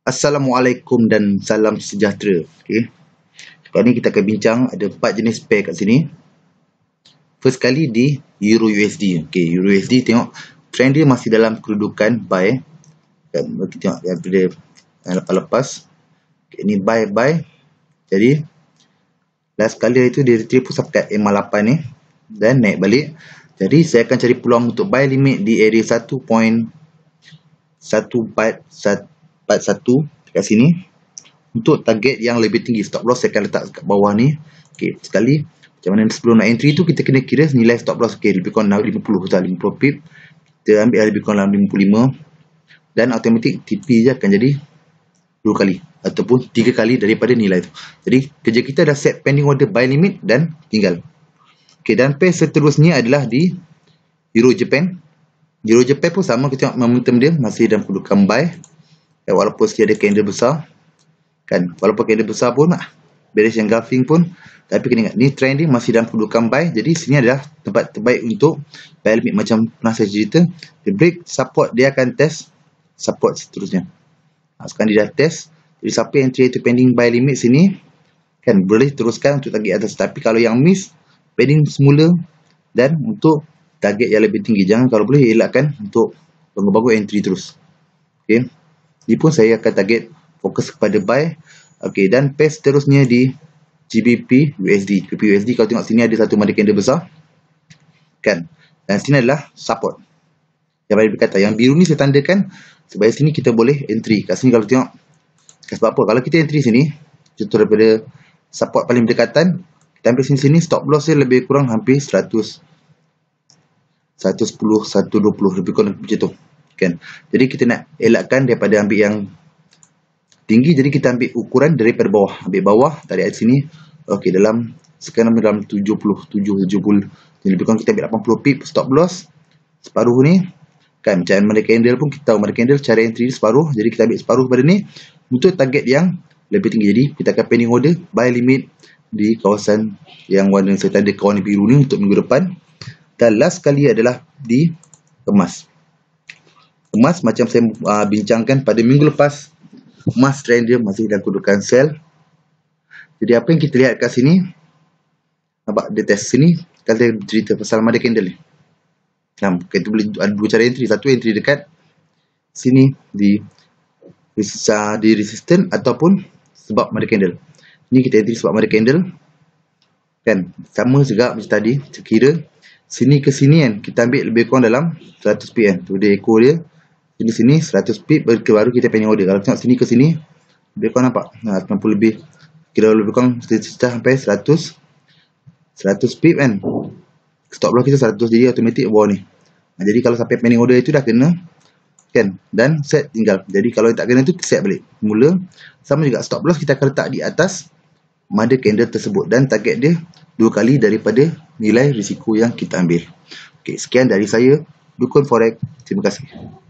Assalamualaikum dan salam sejahtera. Okay. Sekarang ni kita akan bincang ada empat jenis pair kat sini. First kali di Euro USD. Okay, Euro USD tengok trend dia masih dalam kerudukan buy. Dan kita tengok daripada lepas-lepas. Okay, ni buy, buy. Jadi, last kali itu dia retreat pun sampai M8 ni. Dan naik balik. Jadi, saya akan cari peluang untuk buy limit di area 1.1.1.1 part 1 dekat sini untuk target yang lebih tinggi stop loss saya akan letak dekat bawah ni ok sekali macam mana sebelum nak entry tu kita kena kira nilai stop loss ok lebih kurang 50 atau 50 pip kita ambil lebih kurang 55 dan automatic TP je akan jadi 2 kali ataupun 3 kali daripada nilai tu jadi kerja kita dah set pending order buy limit dan tinggal ok dan pair seterusnya adalah di Euro Japan Euro Japan pun sama kita tengok momentum dia masih dalam kudukan buy eh, walaupun sekiranya ada candle besar kan walaupun candle besar pun ah, bearish engulfing pun tapi kena ingat ni trending masih dalam kedudukan buy jadi sini adalah tempat terbaik untuk buy limit macam pernah saya cerita dia break support dia akan test support seterusnya ha, sekarang dia dah test jadi siapa yang trade pending buy limit sini kan boleh teruskan untuk target atas tapi kalau yang miss pending semula dan untuk target yang lebih tinggi jangan kalau boleh elakkan untuk bangun-bangun entry terus okay ni pun saya akan target fokus kepada buy okey dan pace seterusnya di GBP USD GBP USD kalau tengok sini ada satu money candle besar kan dan sini adalah support yang baik berkata yang biru ni saya tandakan sebab sini kita boleh entry kat sini kalau tengok kat sebab apa kalau kita entry sini contoh daripada support paling berdekatan kita ambil sini, sini stop loss dia lebih kurang hampir 100 110 120 lebih kurang macam tu kan jadi kita nak elakkan daripada ambil yang tinggi jadi kita ambil ukuran daripada bawah ambil bawah tadi ayat sini okey dalam sekarang dalam 77 70 jadi lebih kurang kita ambil 80 pip stop loss separuh ni kan macam mana candle pun kita tahu mana candle cara entry dia separuh jadi kita ambil separuh pada ni untuk target yang lebih tinggi jadi kita akan pending order buy limit di kawasan yang warna saya tanda kawan biru ni untuk minggu depan dan last kali adalah di emas emas macam saya uh, bincangkan pada minggu lepas emas trend dia masih dalam kedudukan sell jadi apa yang kita lihat kat sini nampak dia test sini kata cerita pasal mother candle ni nah, kita boleh ada dua cara entry satu entry dekat sini di uh, di resistant ataupun sebab mother candle ni kita entry sebab mother candle kan sama juga macam tadi sekira sini ke sini kan kita ambil lebih kurang dalam 100 PM tu dia ekor dia jadi sini 100 pip baru kita pending order. Kalau tengok sini ke sini, lebih kurang nampak. Ha, 90 lebih. Kira lebih kurang setelah sampai 100. 100 pip kan. Stop loss kita 100 jadi automatic bawah ni. Ha, jadi kalau sampai pending order itu dah kena. Kan? Dan set tinggal. Jadi kalau tak kena tu set balik. Mula. Sama juga stop loss kita akan letak di atas mother candle tersebut. Dan target dia dua kali daripada nilai risiko yang kita ambil. Okay, sekian dari saya. Dukun Forex. Terima kasih.